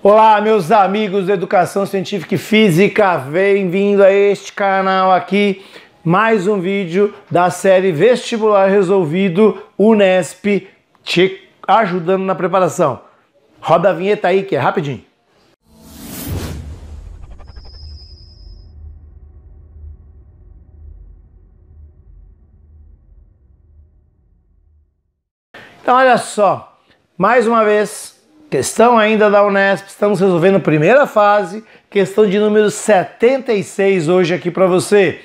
Olá, meus amigos da Educação Científica e Física, bem-vindo a este canal aqui. Mais um vídeo da série Vestibular Resolvido Unesp te ajudando na preparação. Roda a vinheta aí que é rapidinho. Então, olha só, mais uma vez Questão ainda da Unesp, estamos resolvendo a primeira fase, questão de número 76 hoje aqui para você.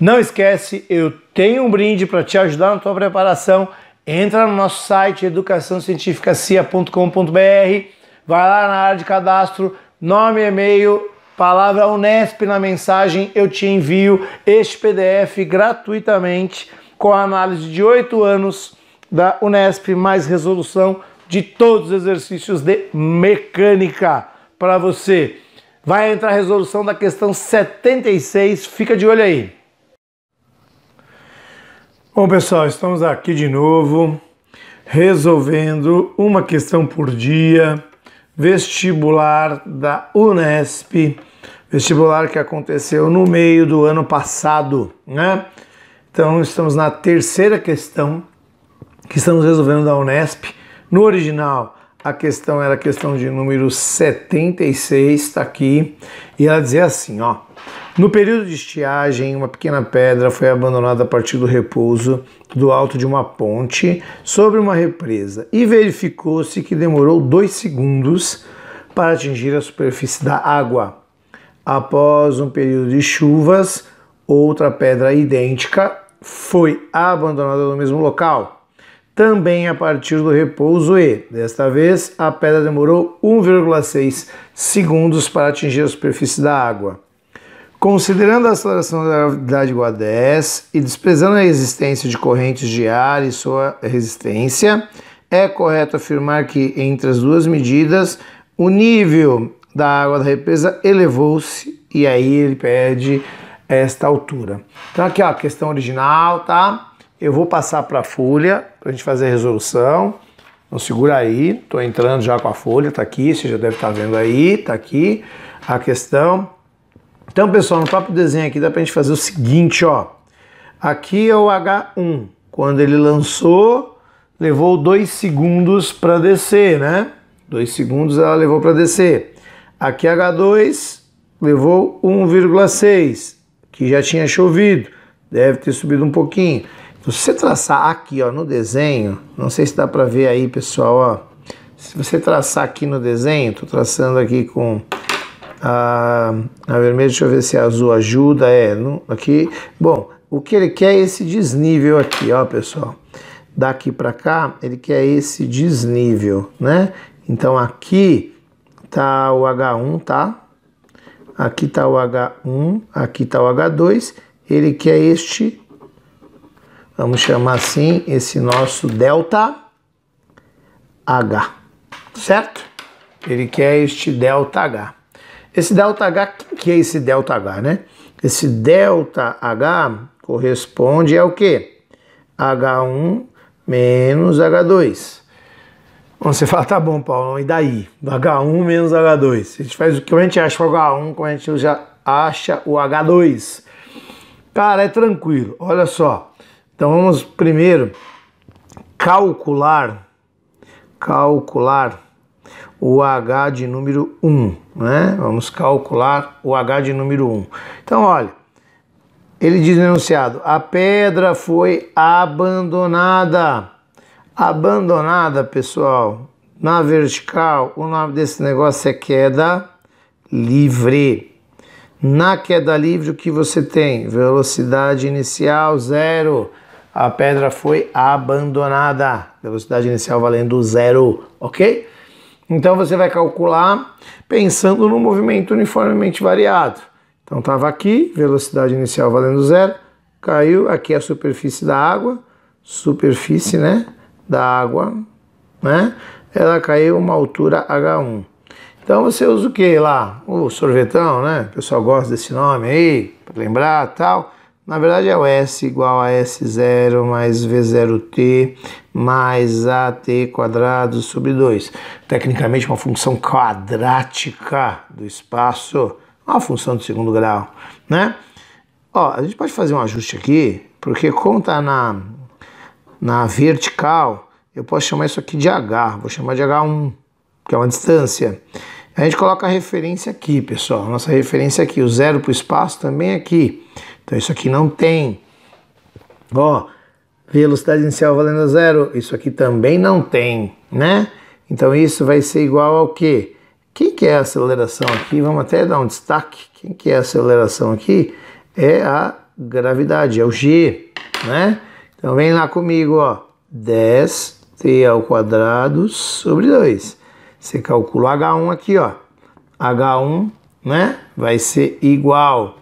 Não esquece, eu tenho um brinde para te ajudar na tua preparação. Entra no nosso site educaçãocientificacia.com.br, vai lá na área de cadastro, nome, e-mail, palavra Unesp na mensagem, eu te envio este PDF gratuitamente com a análise de oito anos da Unesp mais resolução de todos os exercícios de mecânica para você. Vai entrar a resolução da questão 76, fica de olho aí. Bom, pessoal, estamos aqui de novo resolvendo uma questão por dia, vestibular da Unesp, vestibular que aconteceu no meio do ano passado, né? Então, estamos na terceira questão que estamos resolvendo da Unesp no original, a questão era a questão de número 76, está aqui, e ela dizia assim, ó. No período de estiagem, uma pequena pedra foi abandonada a partir do repouso do alto de uma ponte sobre uma represa e verificou-se que demorou dois segundos para atingir a superfície da água. Após um período de chuvas, outra pedra idêntica foi abandonada no mesmo local também a partir do repouso E. Desta vez, a pedra demorou 1,6 segundos para atingir a superfície da água. Considerando a aceleração da gravidade igual a 10 e desprezando a existência de correntes de ar e sua resistência, é correto afirmar que entre as duas medidas o nível da água da represa elevou-se e aí ele pede esta altura. Então aqui ó, a questão original, tá? Eu vou passar para a folha para a gente fazer a resolução. Então segura aí, estou entrando já com a folha, está aqui, você já deve estar tá vendo aí, está aqui a questão. Então, pessoal, no próprio desenho aqui dá para a gente fazer o seguinte, ó. Aqui é o H1. Quando ele lançou, levou 2 segundos para descer, né? 2 segundos ela levou para descer. Aqui é H2 levou 1,6, que já tinha chovido, deve ter subido um pouquinho. Se você traçar aqui ó, no desenho, não sei se dá para ver aí, pessoal, ó. Se você traçar aqui no desenho, tô traçando aqui com a, a vermelha, deixa eu ver se a é azul ajuda, é, aqui. Bom, o que ele quer é esse desnível aqui, ó, pessoal. Daqui para cá, ele quer esse desnível, né? Então aqui tá o H1, tá? Aqui tá o H1, aqui tá o H2, ele quer este Vamos chamar assim esse nosso delta H, certo? Ele quer este delta H. Esse delta H, o que é esse delta H, né? Esse delta H corresponde ao quê? H1 menos H2. você fala, tá bom, Paulo, e daí? H1 menos H2. A gente faz o que a gente acha o H1, como a gente já acha o H2. Cara, é tranquilo, olha só. Então vamos primeiro calcular, calcular o H de número 1, né? Vamos calcular o H de número 1. Então, olha, ele diz no enunciado, a pedra foi abandonada. Abandonada, pessoal, na vertical, o nome desse negócio é queda livre. Na queda livre, o que você tem? Velocidade inicial, zero. Zero a pedra foi abandonada. Velocidade inicial valendo zero, ok? Então você vai calcular pensando no movimento uniformemente variado. Então estava aqui, velocidade inicial valendo zero, caiu, aqui é a superfície da água, superfície né, da água, né? Ela caiu uma altura H1. Então você usa o que lá? O sorvetão, né? O pessoal gosta desse nome aí, para lembrar tal. Na verdade é o S igual a S0 mais V0t mais AT quadrado sobre 2. Tecnicamente uma função quadrática do espaço, uma função de segundo grau, né? Ó, a gente pode fazer um ajuste aqui, porque como tá na, na vertical, eu posso chamar isso aqui de H, vou chamar de H1, que é uma distância. A gente coloca a referência aqui, pessoal, nossa referência aqui, o zero para o espaço também é aqui. Então isso aqui não tem. Ó, velocidade inicial valendo zero, isso aqui também não tem, né? Então isso vai ser igual ao quê? Quem que é a aceleração aqui? Vamos até dar um destaque. Quem que é a aceleração aqui? É a gravidade, é o G, né? Então vem lá comigo, ó. 10 t ao quadrado sobre 2. Você calcula H1 aqui, ó. H1, né? Vai ser igual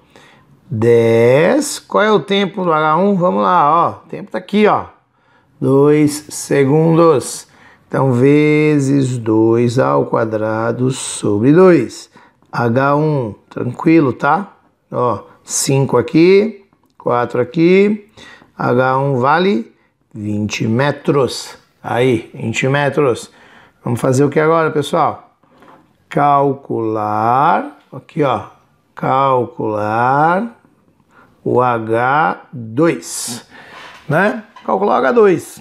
10. Qual é o tempo do H1? Vamos lá, ó. O tempo tá aqui, ó. 2 segundos. Então, vezes 2 ao quadrado sobre 2. H1, tranquilo, tá? Ó, 5 aqui, 4 aqui. H1 vale 20 metros. Aí, 20 metros. Vamos fazer o que agora, pessoal? Calcular. Aqui, ó. Calcular o H2, né? Calcular o H2.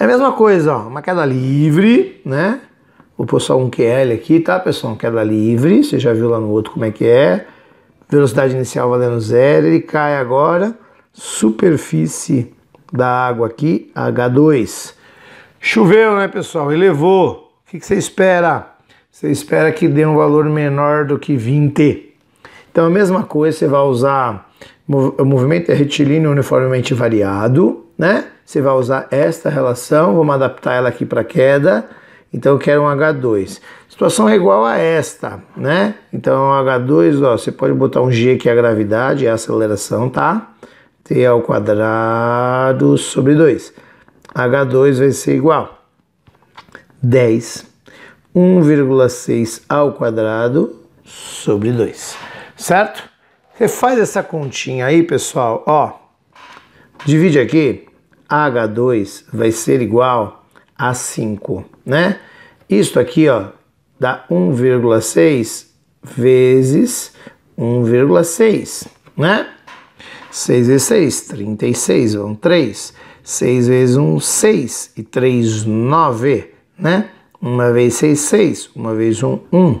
É a mesma coisa, ó, uma queda livre, né? Vou postar um QL aqui, tá, pessoal? Queda livre, você já viu lá no outro como é que é. Velocidade inicial valendo zero, ele cai agora. Superfície da água aqui, H2. Choveu, né, pessoal? Elevou. O que você espera? Você espera que dê um valor menor do que 20. Então, a mesma coisa, você vai usar o movimento é retilíneo uniformemente variado, né? Você vai usar esta relação, vamos adaptar ela aqui para queda. Então eu quero um H2. Situação é igual a esta, né? Então é H2, ó, você pode botar um G que é a gravidade, é a aceleração, tá? T ao quadrado sobre 2. H2 vai ser igual 10 1,6 ao quadrado sobre 2, certo? Você faz essa continha aí, pessoal. Ó, divide aqui. H2 vai ser igual a 5, né? Isto aqui, ó, dá 1,6 vezes 1,6, né? 6 vezes 6, 36, vão 3. 6 vezes 1, 6. E 3, 9, né? 1 vezes 6, 6. 1 vezes 1, 1.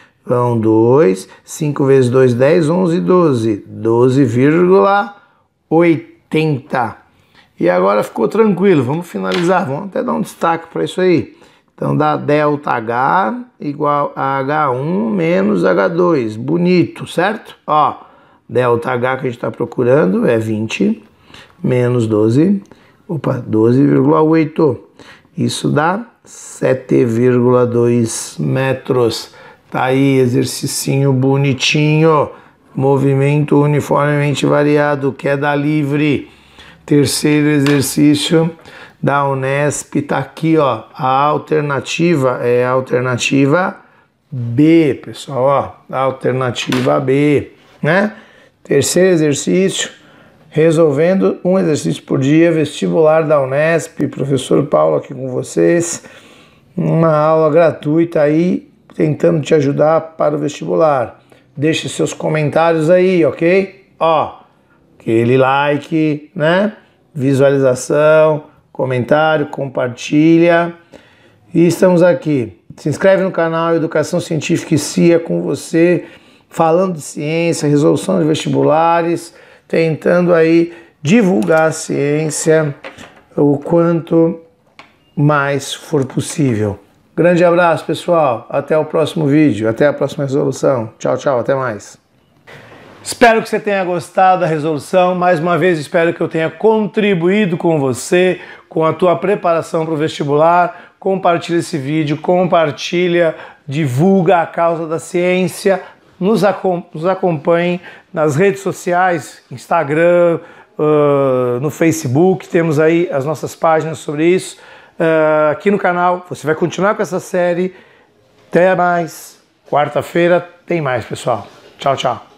Vão 2, 5 vezes 2, 10, 11, 12. 12,80. E agora ficou tranquilo, vamos finalizar, vamos até dar um destaque para isso aí. Então dá delta H igual a H1 menos H2, bonito, certo? Ó, delta H que a gente está procurando é 20 menos 12, opa, 12,8. Isso dá 7,2 metros. Tá aí, exercicinho bonitinho. Movimento uniformemente variado, queda livre. Terceiro exercício da Unesp tá aqui, ó. A alternativa é a alternativa B, pessoal, ó. A alternativa B, né? Terceiro exercício, resolvendo um exercício por dia, vestibular da Unesp, professor Paulo aqui com vocês. Uma aula gratuita aí tentando te ajudar para o vestibular. Deixe seus comentários aí, ok? Ó, aquele like, né? Visualização, comentário, compartilha. E estamos aqui. Se inscreve no canal Educação Científica e CIA com você, falando de ciência, resolução de vestibulares, tentando aí divulgar a ciência o quanto mais for possível. Grande abraço, pessoal. Até o próximo vídeo, até a próxima resolução. Tchau, tchau, até mais. Espero que você tenha gostado da resolução. Mais uma vez, espero que eu tenha contribuído com você, com a tua preparação para o vestibular. Compartilha esse vídeo, compartilha, divulga a causa da ciência. Nos, acompanhe nas redes sociais, Instagram, no Facebook. Temos aí as nossas páginas sobre isso uh, aqui no canal. Você vai continuar com essa série. Até mais. Quarta-feira tem mais, pessoal. Tchau, tchau.